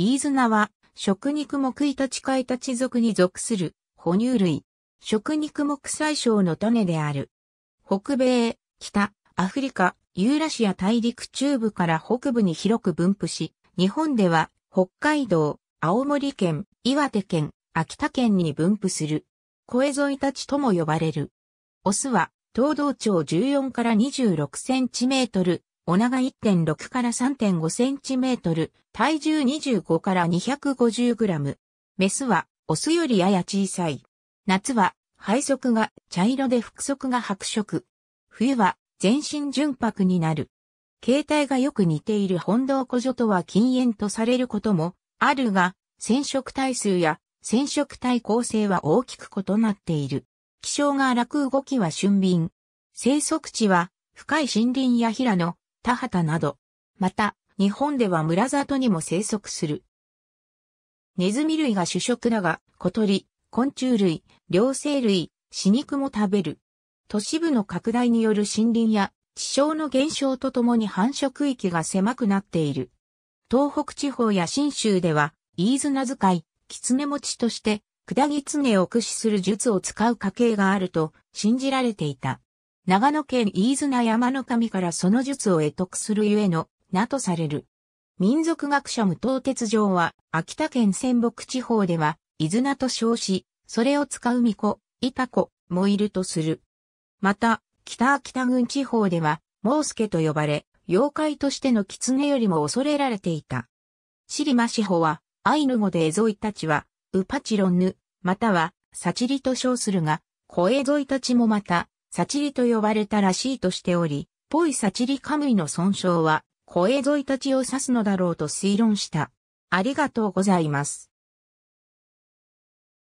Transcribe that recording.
イーズナは、食肉目イタチかイタチ族に属する、哺乳類。食肉目最小の種である。北米、北、アフリカ、ユーラシア大陸中部から北部に広く分布し、日本では、北海道、青森県、岩手県、秋田県に分布する。声添いたちとも呼ばれる。オスは、東道町14から26センチメートル、お長1.6から3.5センチメートル、体重25から250グラム。メスは、オスよりやや小さい。夏は、背側が茶色で腹側が白色。冬は、全身純白になる。形態がよく似ている本堂古女とは禁煙とされることもあるが、染色体数や染色体構成は大きく異なっている。気象が荒く動きは俊敏。生息地は深い森林や平野、田畑など。また、日本では村里にも生息する。ネズミ類が主食だが、小鳥、昆虫類、両生類、死肉も食べる。都市部の拡大による森林や地床の減少とともに繁殖域が狭くなっている。東北地方や新州では、飯綱使い、狐持ちとして、下ぎつねを駆使する術を使う家系があると信じられていた。長野県飯綱山の神からその術を得得するゆえの名とされる。民族学者無刀鉄城は、秋田県仙北地方では、伊豆名と称し、それを使う巫女、イタ子、もいるとする。また、北秋田郡地方では、モースケと呼ばれ、妖怪としての狐よりも恐れられていた。シリマシホは、アイヌ語でエゾイたちは、ウパチロンヌ、または、サチリと称するが、コエゾイたちもまた、サチリと呼ばれたらしいとしており、ポイサチリカムイの損傷は、小江沿いたちを指すのだろうと推論した。ありがとうございます。